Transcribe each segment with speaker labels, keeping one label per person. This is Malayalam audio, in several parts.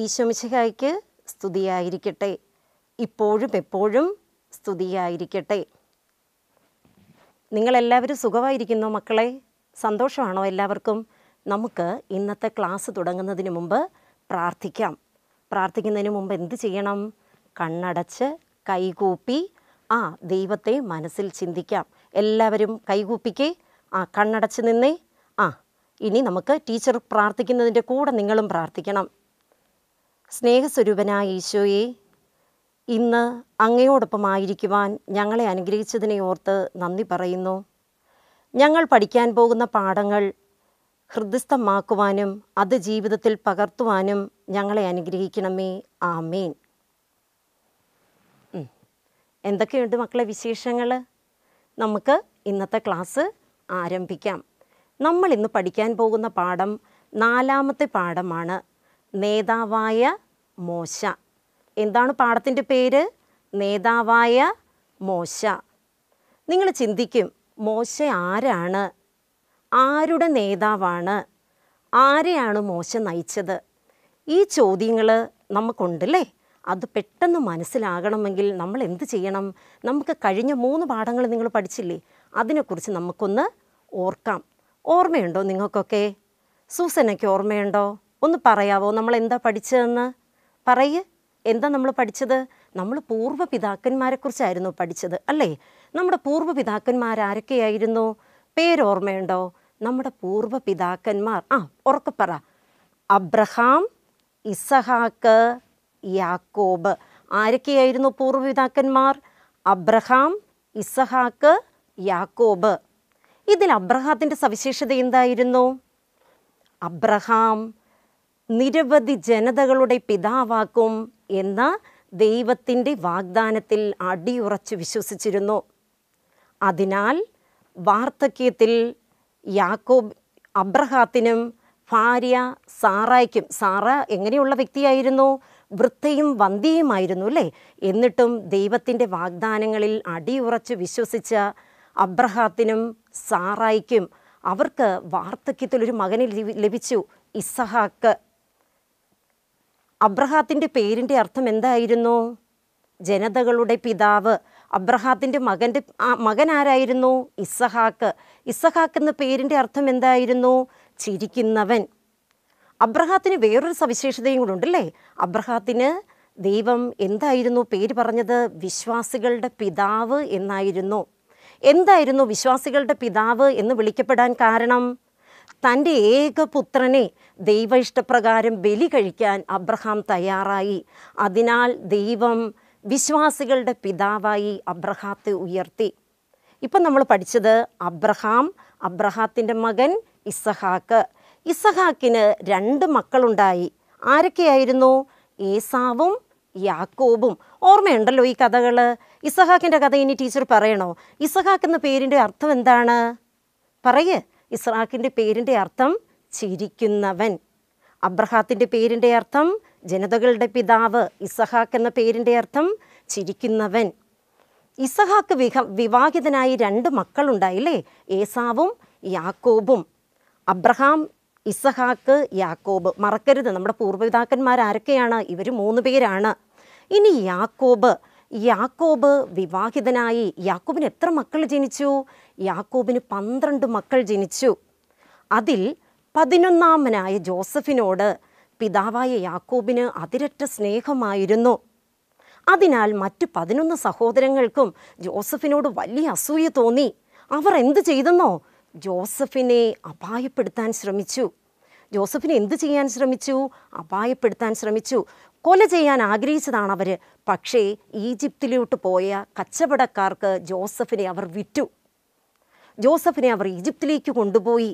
Speaker 1: ഈശോമിശിഹായ്ക്ക് സ്തുതിയായിരിക്കട്ടെ ഇപ്പോഴും എപ്പോഴും സ്തുതിയായിരിക്കട്ടെ നിങ്ങളെല്ലാവരും സുഖമായിരിക്കുന്നോ മക്കളെ സന്തോഷമാണോ എല്ലാവർക്കും നമുക്ക് ഇന്നത്തെ ക്ലാസ് തുടങ്ങുന്നതിന് മുമ്പ് പ്രാർത്ഥിക്കാം പ്രാർത്ഥിക്കുന്നതിന് മുമ്പ് എന്ത് ചെയ്യണം കണ്ണടച്ച് കൈകൂപ്പി ആ ദൈവത്തെ മനസ്സിൽ ചിന്തിക്കാം എല്ലാവരും കൈകൂപ്പിക്കേ ആ കണ്ണടച്ച് നിന്നേ ആ ഇനി നമുക്ക് ടീച്ചർ പ്രാർത്ഥിക്കുന്നതിൻ്റെ കൂടെ നിങ്ങളും പ്രാർത്ഥിക്കണം സ്നേഹസ്വരൂപനായ ഈശോയെ ഇന്ന് അങ്ങയോടൊപ്പമായിരിക്കുവാൻ ഞങ്ങളെ അനുഗ്രഹിച്ചതിനെ ഓർത്ത് നന്ദി പറയുന്നു ഞങ്ങൾ പഠിക്കാൻ പോകുന്ന പാഠങ്ങൾ ഹൃദയസ്ഥമാക്കുവാനും അത് ജീവിതത്തിൽ പകർത്തുവാനും ഞങ്ങളെ അനുഗ്രഹിക്കണമേ ആമേൻ എന്തൊക്കെയുണ്ട് മക്കളെ വിശേഷങ്ങൾ നമുക്ക് ഇന്നത്തെ ക്ലാസ് ആരംഭിക്കാം നമ്മൾ ഇന്ന് പഠിക്കാൻ പോകുന്ന പാഠം നാലാമത്തെ പാഠമാണ് നേതാവായ മോശ എന്താണ് പാടത്തിൻ്റെ പേര് നേതാവായ മോശ നിങ്ങൾ ചിന്തിക്കും മോശ ആരാണ് ആരുടെ നേതാവാണ് ആരെയാണ് മോശ നയിച്ചത് ഈ ചോദ്യങ്ങൾ നമുക്കുണ്ടല്ലേ അത് പെട്ടെന്ന് മനസ്സിലാകണമെങ്കിൽ നമ്മൾ എന്ത് ചെയ്യണം നമുക്ക് കഴിഞ്ഞ മൂന്ന് പാഠങ്ങൾ നിങ്ങൾ പഠിച്ചില്ലേ അതിനെക്കുറിച്ച് നമുക്കൊന്ന് ഓർക്കാം ഓർമ്മയുണ്ടോ നിങ്ങൾക്കൊക്കെ സൂസനയ്ക്ക് ഓർമ്മയുണ്ടോ ഒന്ന് പറയാവോ നമ്മൾ എന്താ പഠിച്ചതെന്ന് പറയ് എന്താ നമ്മൾ പഠിച്ചത് നമ്മൾ പൂർവ്വ പിതാക്കന്മാരെക്കുറിച്ചായിരുന്നു പഠിച്ചത് അല്ലേ നമ്മുടെ പൂർവ്വ ആരൊക്കെയായിരുന്നു പേരോർമ്മയുണ്ടോ നമ്മുടെ പൂർവ്വ പിതാക്കന്മാർ ആ ഉറക്കപ്പറ അബ്രഹാം ഇസഹാക്ക് യാക്കോബ് ആരൊക്കെയായിരുന്നു പൂർവ്വ പിതാക്കന്മാർ അബ്രഹാം ഇസഹാക്ക് യാക്കോബ് ഇതിൽ അബ്രഹാത്തിൻ്റെ സവിശേഷത എന്തായിരുന്നു അബ്രഹാം നിരവധി ജനതകളുടെ പിതാവാക്കും എന്ന ദൈവത്തിൻ്റെ വാഗ്ദാനത്തിൽ അടിയുറച്ച് വിശ്വസിച്ചിരുന്നു അതിനാൽ വാർദ്ധക്യത്തിൽ യാക്കോബ് അബ്രഹാത്തിനും ഭാര്യ സാറായ്ക്കും സാറ എങ്ങനെയുള്ള വ്യക്തിയായിരുന്നു വൃത്തയും വന്ധ്യയുമായിരുന്നു അല്ലേ എന്നിട്ടും ദൈവത്തിൻ്റെ വാഗ്ദാനങ്ങളിൽ അടിയുറച്ച് വിശ്വസിച്ച അബ്രഹാത്തിനും സാറായ്ക്കും അവർക്ക് വാർദ്ധക്യത്തിലൊരു മകനെ ലഭിച്ചു ഇസഹാക്ക് അബ്രഹാത്തിൻ്റെ പേരിൻ്റെ അർത്ഥം എന്തായിരുന്നു ജനതകളുടെ പിതാവ് അബ്രഹാത്തിൻ്റെ മകൻ്റെ മകൻ ആരായിരുന്നു ഇസഹാക്ക് ഇസഹാക്ക് എന്ന പേരിൻ്റെ അർത്ഥം എന്തായിരുന്നു ചിരിക്കുന്നവൻ അബ്രഹാത്തിന് വേറൊരു സവിശേഷതയും കൂടെ ഉണ്ടല്ലേ അബ്രഹാത്തിന് ദൈവം എന്തായിരുന്നു പേര് പറഞ്ഞത് വിശ്വാസികളുടെ പിതാവ് എന്നായിരുന്നു എന്തായിരുന്നു വിശ്വാസികളുടെ പിതാവ് എന്ന് വിളിക്കപ്പെടാൻ കാരണം തൻ്റെ ഏകപുത്രനെ ദൈവ ഇഷ്ടപ്രകാരം ബലി കഴിക്കാൻ അബ്രഹാം തയ്യാറായി അതിനാൽ ദൈവം വിശ്വാസികളുടെ പിതാവായി അബ്രഹാത്തെ ഉയർത്തി ഇപ്പം നമ്മൾ പഠിച്ചത് അബ്രഹാം അബ്രഹാത്തിൻ്റെ മകൻ ഇസഹാക്ക് ഇസഹാക്കിന് രണ്ട് മക്കളുണ്ടായി ആരൊക്കെയായിരുന്നു ഏസാവും യാക്കോബും ഓർമ്മയുണ്ടല്ലോ ഈ കഥകൾ ഇസഹാക്കിൻ്റെ കഥ ഇനി ടീച്ചർ പറയണോ ഇസഹാക്ക് എന്ന പേരിൻ്റെ അർത്ഥം എന്താണ് പറയേ ഇസഹാക്കിൻ്റെ പേരിൻ്റെ അർത്ഥം ചിരിക്കുന്നവൻ അബ്രഹാത്തിൻ്റെ പേരിൻ്റെ അർത്ഥം ജനതകളുടെ പിതാവ് ഇസഹാക്ക് എന്ന പേരിൻ്റെ അർത്ഥം ചിരിക്കുന്നവൻ ഇസഹാക്ക് വിഹ വിവാഹിതനായി രണ്ട് മക്കളുണ്ടായില്ലേ ഏസാവും യാക്കോബും അബ്രഹാം ഇസഹാക്ക് യാക്കോബ് മറക്കരുത് നമ്മുടെ പൂർവ്വപിതാക്കന്മാർ ആരൊക്കെയാണ് ഇവർ മൂന്ന് പേരാണ് ഇനി യാക്കോബ് യാക്കോബ് വിവാഹിതനായി യാക്കോബിന് എത്ര മക്കൾ ജനിച്ചു യാക്കോബിന് പന്ത്രണ്ട് മക്കൾ ജനിച്ചു അതിൽ പതിനൊന്നാമനായ ജോസഫിനോട് പിതാവായ യാക്കോബിന് അതിരറ്റ സ്നേഹമായിരുന്നു അതിനാൽ മറ്റു പതിനൊന്ന് സഹോദരങ്ങൾക്കും ജോസഫിനോട് വലിയ അസൂയ തോന്നി അവർ എന്ത് ചെയ്തെന്നോ ജോസഫിനെ അപായപ്പെടുത്താൻ ശ്രമിച്ചു ജോസഫിനെ എന്ത് ചെയ്യാൻ ശ്രമിച്ചു അപായപ്പെടുത്താൻ ശ്രമിച്ചു കൊല ചെയ്യാൻ ആഗ്രഹിച്ചതാണ് അവർ പക്ഷേ ഈജിപ്തിലോട്ട് പോയ കച്ചവടക്കാർക്ക് ജോസഫിനെ അവർ വിറ്റു ജോസഫിനെ അവർ ഈജിപ്തിലേക്ക് കൊണ്ടുപോയി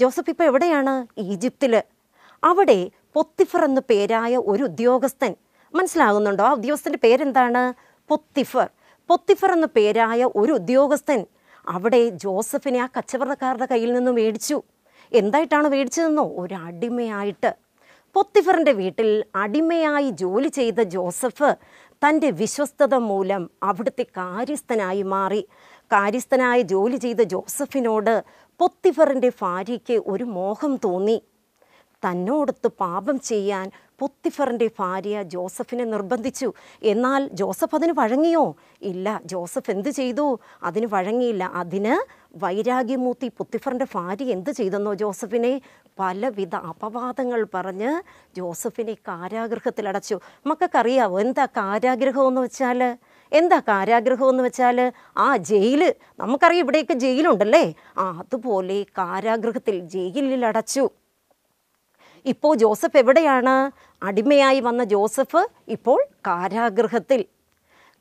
Speaker 1: ജോസഫ് ഇപ്പോൾ എവിടെയാണ് ഈജിപ്തിൽ അവിടെ പൊത്തിഫർ എന്ന പേരായ ഒരു ഉദ്യോഗസ്ഥൻ മനസ്സിലാകുന്നുണ്ടോ ആ ഉദ്യോഗസ്ഥൻ്റെ പേരെന്താണ് പൊത്തിഫർ പൊത്തിഫർ എന്ന പേരായ ഒരു ഉദ്യോഗസ്ഥൻ അവിടെ ജോസഫിനെ ആ കച്ചവടക്കാരുടെ കയ്യിൽ നിന്ന് മേടിച്ചു എന്തായിട്ടാണ് മേടിച്ചതെന്നോ ഒരു അടിമയായിട്ട് പൊത്തിഫറിൻ്റെ വീട്ടിൽ അടിമയായി ജോലി ചെയ്ത ജോസഫ് തൻ്റെ വിശ്വസ്തത മൂലം അവിടുത്തെ കാര്യസ്ഥനായി മാറി കാര്യസ്ഥനായ ജോലി ചെയ്ത ജോസഫിനോട് പൊത്തിഫറിൻ്റെ ഭാര്യയ്ക്ക് ഒരു മോഹം തോന്നി തന്നോടൊത്ത് പാപം ചെയ്യാൻ പൊത്തിഫറിൻ്റെ ഭാര്യ ജോസഫിനെ നിർബന്ധിച്ചു എന്നാൽ ജോസഫ് അതിന് വഴങ്ങിയോ ഇല്ല ജോസഫ് എന്ത് ചെയ്തു അതിന് വഴങ്ങിയില്ല അതിന് വൈരാഗ്യമൂത്തി പൊത്തിഫറിൻ്റെ ഭാര്യ എന്ത് ചെയ്തെന്നോ ജോസഫിനെ പലവിധ അപവാദങ്ങൾ പറഞ്ഞ് ജോസഫിനെ കാരാഗ്രഹത്തിലടച്ചു മക്കൾക്കറിയാവോ എന്താ കാരാഗ്രഹം എന്ന് വെച്ചാൽ എന്താ കാരാഗ്രഹം എന്ന് വെച്ചാൽ ആ ജയില് നമുക്കറിയാം ഇവിടെയൊക്കെ ജയിലുണ്ടല്ലേ ആ അതുപോലെ കാരാഗ്രഹത്തിൽ ജയിലിൽ അടച്ചു ഇപ്പോൾ ജോസഫ് എവിടെയാണ് അടിമയായി വന്ന ജോസഫ് ഇപ്പോൾ കാരാഗ്രഹത്തിൽ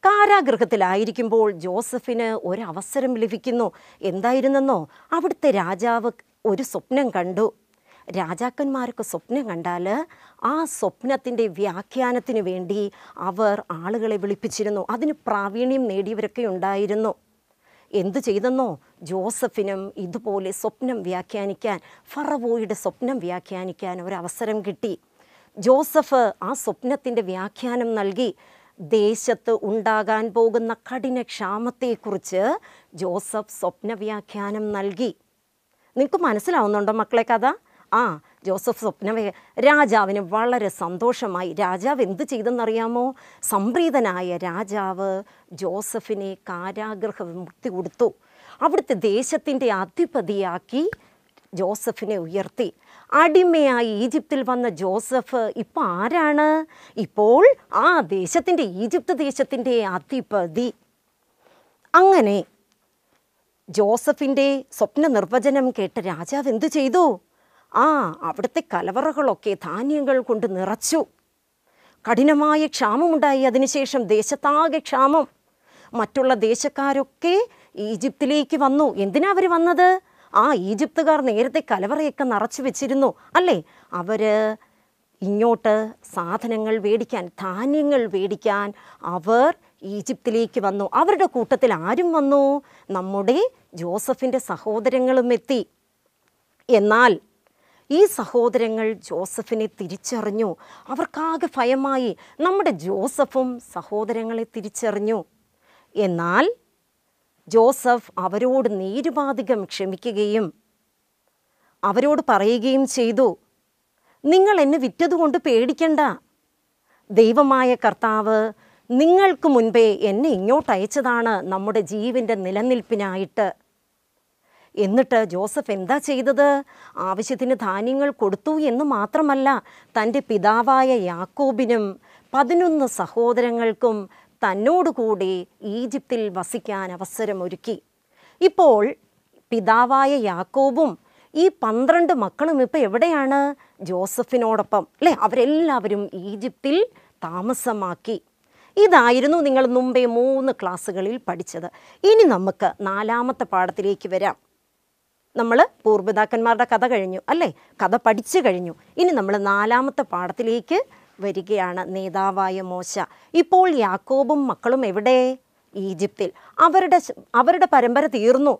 Speaker 1: കാരാഗ്രഹത്തിലായിരിക്കുമ്പോൾ ജോസഫിന് ഒരവസരം ലഭിക്കുന്നു എന്തായിരുന്നെന്നോ അവിടുത്തെ രാജാവ് ഒരു സ്വപ്നം കണ്ടു രാജാക്കന്മാരൊക്കെ സ്വപ്നം കണ്ടാൽ ആ സ്വപ്നത്തിൻ്റെ വ്യാഖ്യാനത്തിന് വേണ്ടി അവർ ആളുകളെ വിളിപ്പിച്ചിരുന്നു അതിന് പ്രാവീണ്യം നേടിയവരൊക്കെ ഉണ്ടായിരുന്നു എന്തു ചെയ്തെന്നോ ജോസഫിനും ഇതുപോലെ സ്വപ്നം വ്യാഖ്യാനിക്കാൻ ഫറവോയുടെ സ്വപ്നം വ്യാഖ്യാനിക്കാൻ ഒരവസരം കിട്ടി ജോസഫ് ആ സ്വപ്നത്തിൻ്റെ വ്യാഖ്യാനം നൽകി ദേശത്ത് ഉണ്ടാകാൻ പോകുന്ന കഠിന ക്ഷാമത്തെക്കുറിച്ച് ജോസഫ് സ്വപ്ന വ്യാഖ്യാനം നൽകി നിങ്ങൾക്ക് മനസ്സിലാവുന്നുണ്ടോ മക്കളെ കഥ ആ ജോസഫ് സ്വപ്നമേ രാജാവിന് വളരെ സന്തോഷമായി രാജാവ് എന്ത് ചെയ്തെന്നറിയാമോ സംപ്രീതനായ രാജാവ് ജോസഫിനെ കാരാഗ്രഹ വിമുക്തി കൊടുത്തു അവിടുത്തെ ദേശത്തിൻ്റെ അധിപതിയാക്കി ജോസഫിനെ ഉയർത്തി അടിമയായി ഈജിപ്തിൽ വന്ന ജോസഫ് ഇപ്പോൾ ആരാണ് ഇപ്പോൾ ആ ദേശത്തിൻ്റെ ഈജിപ്ത് ദേശത്തിൻ്റെ അധിപതി അങ്ങനെ ജോസഫിൻ്റെ സ്വപ്ന നിർവചനം കേട്ട രാജാവ് എന്തു ചെയ്തു ആ അവിടുത്തെ കലവറകളൊക്കെ ധാന്യങ്ങൾ കൊണ്ട് നിറച്ചു കഠിനമായ ക്ഷാമമുണ്ടായി അതിനുശേഷം ദേശത്താകെ ക്ഷാമം മറ്റുള്ള ദേശക്കാരൊക്കെ ഈജിപ്തിലേക്ക് വന്നു എന്തിനാ അവർ വന്നത് ആ ഈജിപ്തുകാർ നേരത്തെ കലവറയൊക്കെ നിറച്ചു വെച്ചിരുന്നു അല്ലേ അവർ ഇങ്ങോട്ട് സാധനങ്ങൾ മേടിക്കാൻ ധാന്യങ്ങൾ മേടിക്കാൻ അവർ ഈജിപ്തിലേക്ക് വന്നു അവരുടെ കൂട്ടത്തിൽ ആരും വന്നു നമ്മുടെ ജോസഫിൻ്റെ സഹോദരങ്ങളും എത്തി എന്നാൽ ഈ സഹോദരങ്ങൾ ജോസഫിനെ തിരിച്ചറിഞ്ഞു അവർക്കാകെ ഭയമായി നമ്മുടെ ജോസഫും സഹോദരങ്ങളെ തിരിച്ചറിഞ്ഞു എന്നാൽ ജോസഫ് അവരോട് നീരുപാധികം ക്ഷമിക്കുകയും അവരോട് പറയുകയും ചെയ്തു നിങ്ങൾ എന്നെ വിറ്റതുകൊണ്ട് പേടിക്കണ്ട ദൈവമായ കർത്താവ് നിങ്ങൾക്ക് മുൻപേ എന്നെ ഇങ്ങോട്ട് അയച്ചതാണ് നമ്മുടെ ജീവൻ്റെ നിലനിൽപ്പിനായിട്ട് എന്നിട്ട് ജോസഫ് എന്താ ചെയ്തത് ആവശ്യത്തിന് ധാന്യങ്ങൾ കൊടുത്തു എന്ന് മാത്രമല്ല തൻ്റെ പിതാവായ യാക്കോബിനും പതിനൊന്ന് സഹോദരങ്ങൾക്കും തന്നോടുകൂടി ഈജിപ്തിൽ വസിക്കാൻ അവസരമൊരുക്കി ഇപ്പോൾ പിതാവായ യാക്കോബും ഈ പന്ത്രണ്ട് മക്കളും ഇപ്പോൾ എവിടെയാണ് ജോസഫിനോടൊപ്പം അല്ലേ അവരെല്ലാവരും ഈജിപ്തിൽ താമസമാക്കി ഇതായിരുന്നു നിങ്ങൾ മുമ്പേ മൂന്ന് ക്ലാസ്സുകളിൽ പഠിച്ചത് ഇനി നമുക്ക് നാലാമത്തെ പാഠത്തിലേക്ക് വരാം നമ്മൾ പൂർവിതാക്കന്മാരുടെ കഥ കഴിഞ്ഞു അല്ലേ കഥ പഠിച്ചു കഴിഞ്ഞു ഇനി നമ്മൾ നാലാമത്തെ പാഠത്തിലേക്ക് വരികയാണ് നേതാവായ മോശ ഇപ്പോൾ യാക്കോബും മക്കളും എവിടെ ഈജിപ്തിൽ അവരുടെ അവരുടെ പരമ്പര തീർന്നു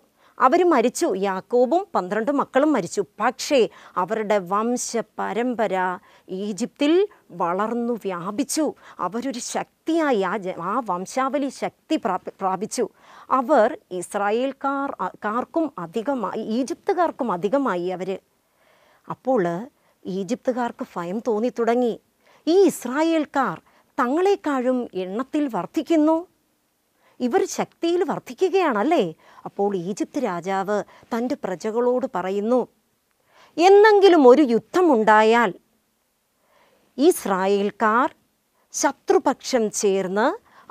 Speaker 1: അവർ മരിച്ചു യാക്കോബും പന്ത്രണ്ട് മക്കളും മരിച്ചു പക്ഷേ അവരുടെ വംശ പരമ്പര ഈജിപ്തിൽ വളർന്നു വ്യാപിച്ചു അവരൊരു ശക്തിയായി ആ ആ വംശാവലി ശക്തി പ്രാപിച്ചു അവർ ഇസ്രായേൽക്കാർ കാർക്കും അധികമായി ഈജിപ്തുകാർക്കും അധികമായി അവർ അപ്പോൾ ഈജിപ്തുകാർക്ക് ഭയം തോന്നി തുടങ്ങി ഈ ഇസ്രായേൽക്കാർ തങ്ങളെക്കാളും എണ്ണത്തിൽ വർദ്ധിക്കുന്നു ഇവർ ശക്തിയിൽ വർദ്ധിക്കുകയാണല്ലേ അപ്പോൾ ഈജിപ്ത് രാജാവ് തൻ്റെ പ്രജകളോട് പറയുന്നു എന്നെങ്കിലും ഒരു യുദ്ധമുണ്ടായാൽ ഇസ്രായേൽക്കാർ ശത്രുപക്ഷം ചേർന്ന്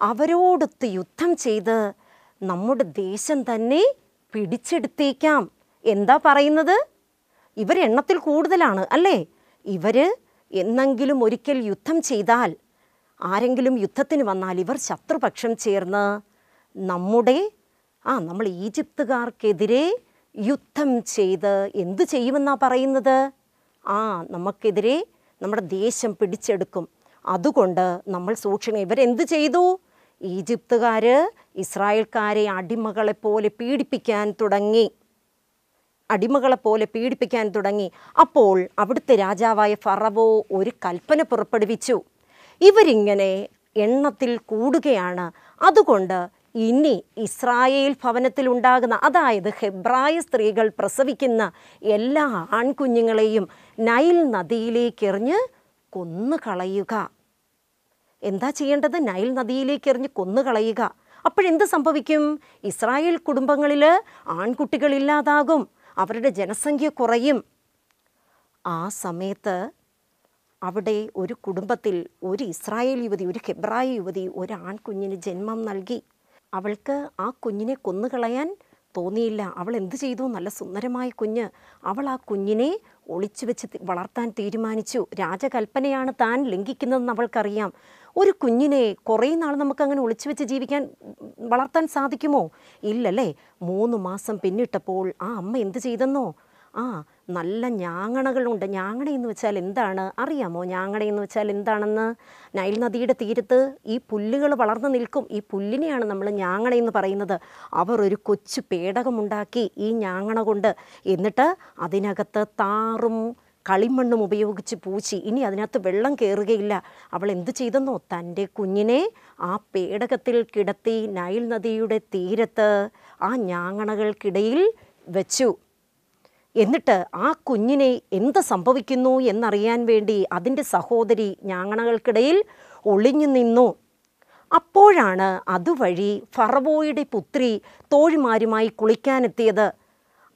Speaker 1: അവരോടൊത്ത് യുദ്ധം ചെയ്ത് നമ്മുടെ ദേശം തന്നെ പിടിച്ചെടുത്തേക്കാം എന്താ പറയുന്നത് ഇവർ എണ്ണത്തിൽ കൂടുതലാണ് അല്ലേ ഇവർ എന്നെങ്കിലും ഒരിക്കൽ യുദ്ധം ചെയ്താൽ ആരെങ്കിലും യുദ്ധത്തിന് വന്നാൽ ഇവർ ശത്രുപക്ഷം ചേർന്ന് നമ്മുടെ ആ നമ്മൾ ഈജിപ്തുകാർക്കെതിരെ യുദ്ധം ചെയ്ത് എന്തു ചെയ്യുമെന്നാണ് പറയുന്നത് ആ നമുക്കെതിരെ നമ്മുടെ ദേശം പിടിച്ചെടുക്കും അതുകൊണ്ട് നമ്മൾ സൂക്ഷിക്കണം ഇവരെന്ത് ചെയ്തു ഈജിപ്തുകാർ ഇസ്രായേൽക്കാരെ അടിമകളെപ്പോലെ പീഡിപ്പിക്കാൻ തുടങ്ങി അടിമകളെപ്പോലെ പീഡിപ്പിക്കാൻ തുടങ്ങി അപ്പോൾ അവിടുത്തെ രാജാവായ ഫറവോ ഒരു കൽപ്പന പുറപ്പെടുവിച്ചു ഇവരിങ്ങനെ എണ്ണത്തിൽ കൂടുകയാണ് അതുകൊണ്ട് ഇനി ഇസ്രായേൽ ഭവനത്തിലുണ്ടാകുന്ന അതായത് ഹെബ്രായ സ്ത്രീകൾ പ്രസവിക്കുന്ന എല്ലാ ആൺകുഞ്ഞുങ്ങളെയും നൈൽ നദിയിലേക്ക് എറിഞ്ഞ് കൊന്നു കളയുക എന്താ ചെയ്യേണ്ടത് നൈൽ നദിയിലേക്ക് എറിഞ്ഞ് കൊന്നു കളയുക അപ്പോഴെന്ത് സംഭവിക്കും ഇസ്രായേൽ കുടുംബങ്ങളിൽ ആൺകുട്ടികളില്ലാതാകും അവരുടെ ജനസംഖ്യ കുറയും ആ സമയത്ത് അവിടെ ഒരു കുടുംബത്തിൽ ഒരു ഇസ്രായേൽ യുവതി ഒരു ഹെബ്രായ യുവതി ഒരു ആൺകുഞ്ഞിന് ജന്മം നൽകി അവൾക്ക് ആ കുഞ്ഞിനെ കൊന്നുകളയാൻ തോന്നിയില്ല അവൾ എന്ത് ചെയ്തു നല്ല സുന്ദരമായ കുഞ്ഞ് അവൾ ആ കുഞ്ഞിനെ ഒളിച്ചു വെച്ച് വളർത്താൻ തീരുമാനിച്ചു രാജകൽപ്പനയാണ് താൻ ലംഘിക്കുന്നതെന്ന് അവൾക്കറിയാം ഒരു കുഞ്ഞിനെ കുറേ നാൾ നമുക്ക് അങ്ങനെ ഒളിച്ചു വെച്ച് ജീവിക്കാൻ വളർത്താൻ സാധിക്കുമോ ഇല്ലല്ലേ മൂന്ന് മാസം പിന്നിട്ടപ്പോൾ ആ അമ്മ എന്ത് ചെയ്തെന്നോ ആ നല്ല ഞാങ്ങണകളുണ്ട് ഞാങ്ങണ എന്ന് വെച്ചാൽ എന്താണ് അറിയാമോ ഞാങ്ങണ എന്ന് വെച്ചാൽ എന്താണെന്ന് നൈൽ നദിയുടെ തീരത്ത് ഈ പുല്ലുകൾ വളർന്നു നിൽക്കും ഈ പുല്ലിനെയാണ് നമ്മൾ ഞാങ്ങണ എന്ന് പറയുന്നത് അവർ ഒരു കൊച്ചു പേടകമുണ്ടാക്കി ഈ ഞാങ്ങണ കൊണ്ട് എന്നിട്ട് അതിനകത്ത് താറും കളിമണ്ണും ഉപയോഗിച്ച് പൂച്ചി ഇനി അതിനകത്ത് വെള്ളം കയറുകയില്ല അവൾ എന്തു ചെയ്തെന്നോ തൻ്റെ കുഞ്ഞിനെ ആ പേടകത്തിൽ കിടത്തി നൈൽ നദിയുടെ തീരത്ത് ആ ഞാങ്ങണകൾക്കിടയിൽ വെച്ചു എന്നിട്ട് ആ കുഞ്ഞിനെ എന്ത് സംഭവിക്കുന്നു എന്നറിയാൻ വേണ്ടി അതിൻ്റെ സഹോദരി ഞാങ്ങണകൾക്കിടയിൽ ഒളിഞ്ഞു നിന്നു അപ്പോഴാണ് അതുവഴി ഫറവോയുടെ പുത്രി തോഴിമാരുമായി കുളിക്കാനെത്തിയത്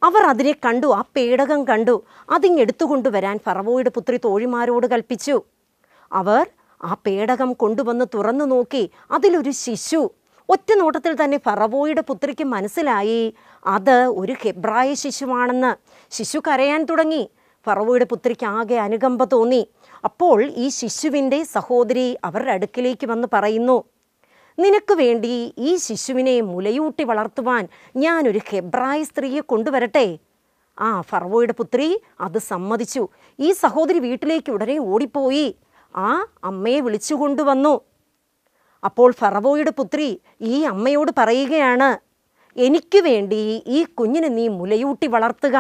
Speaker 1: അവർ അതിനെ കണ്ടു ആ പേടകം കണ്ടു അതിങ്ങെടുത്തുകൊണ്ടു വരാൻ ഫറവോയുടെ പുത്രി തോഴിമാരോട് കൽപ്പിച്ചു അവർ ആ പേടകം കൊണ്ടുവന്ന് തുറന്നു നോക്കി അതിലൊരു ശിശു ഒറ്റ നോട്ടത്തിൽ തന്നെ ഫറവോയുടെ പുത്രിക്ക് മനസ്സിലായി അത് ഒരു ഹെബ്രായ ശിശുവാണെന്ന് ശിശു കരയാൻ തുടങ്ങി ഫറവോയുടെ പുത്രിക്ക് ആകെ അനുകമ്പ തോന്നി അപ്പോൾ ഈ ശിശുവിൻ്റെ സഹോദരി അവരുടെ അടുക്കിലേക്ക് വന്ന് പറയുന്നു നിനക്ക് വേണ്ടി ഈ ശിശുവിനെ മുലയൂട്ടി വളർത്തുവാൻ ഞാനൊരു ഹെബ്രായ സ്ത്രീയെ കൊണ്ടുവരട്ടെ ആ ഫറവോയുടെ പുത്രി അത് സമ്മതിച്ചു ഈ സഹോദരി വീട്ടിലേക്ക് ഉടനെ ഓടിപ്പോയി ആ അമ്മയെ വിളിച്ചു കൊണ്ടുവന്നു അപ്പോൾ ഫറവോയുടെ പുത്രി ഈ അമ്മയോട് പറയുകയാണ് എനിക്ക് വേണ്ടി ഈ കുഞ്ഞിനെ നീ മുലയൂട്ടി വളർത്തുക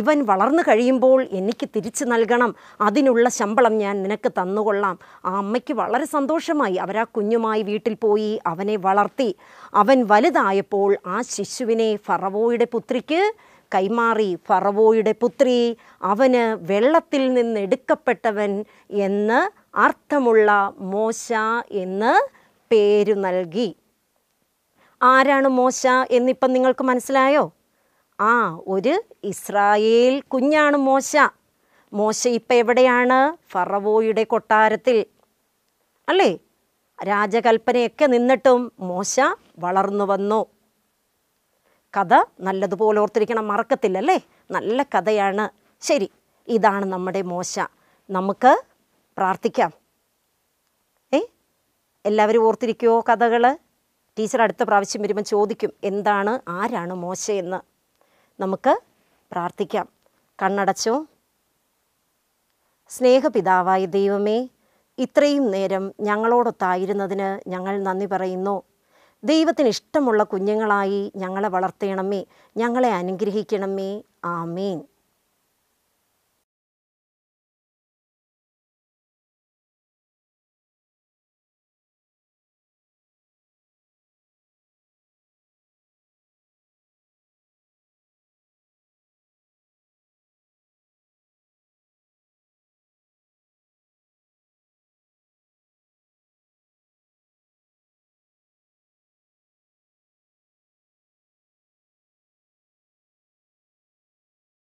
Speaker 1: ഇവൻ വളർന്നു കഴിയുമ്പോൾ എനിക്ക് തിരിച്ചു നൽകണം അതിനുള്ള ശമ്പളം ഞാൻ നിനക്ക് തന്നുകൊള്ളാം ആ അമ്മയ്ക്ക് വളരെ സന്തോഷമായി അവർ ആ കുഞ്ഞുമായി വീട്ടിൽ പോയി അവനെ വളർത്തി അവൻ വലുതായപ്പോൾ ആ ശിശുവിനെ ഫറവോയുടെ പുത്രിക്ക് കൈമാറി ഫറവോയുടെ പുത്രി അവന് വെള്ളത്തിൽ നിന്നെടുക്കപ്പെട്ടവൻ എന്ന് അർത്ഥമുള്ള മോശ എന്ന് പേരു നൽകി ആരാണ് മോശ എന്നിപ്പം നിങ്ങൾക്ക് മനസ്സിലായോ ആ ഒരു ഇസ്രായേൽ കുഞ്ഞാണ് മോശ മോശ ഇപ്പം എവിടെയാണ് ഫറവോയുടെ കൊട്ടാരത്തിൽ അല്ലേ രാജകൽപ്പനയൊക്കെ നിന്നിട്ടും മോശ വളർന്നു വന്നു കഥ നല്ലതുപോലെ ഓർത്തിരിക്കണം മറക്കത്തില്ലല്ലേ നല്ല കഥയാണ് ശരി ഇതാണ് നമ്മുടെ മോശ നമുക്ക് പ്രാർത്ഥിക്കാം എല്ലാവരും ഓർത്തിരിക്കുമോ കഥകൾ ടീച്ചർ അടുത്ത പ്രാവശ്യം വരുമ്പോൾ ചോദിക്കും എന്താണ് ആരാണ് മോശ എന്ന് നമുക്ക് പ്രാർത്ഥിക്കാം കണ്ണടച്ചോ സ്നേഹപിതാവായ ദൈവമേ ഇത്രയും നേരം ഞങ്ങളോടൊത്തായിരുന്നതിന് ഞങ്ങൾ നന്ദി പറയുന്നു ദൈവത്തിന് ഇഷ്ടമുള്ള കുഞ്ഞുങ്ങളായി ഞങ്ങളെ വളർത്തണമേ ഞങ്ങളെ അനുഗ്രഹിക്കണമേ ആമേൻ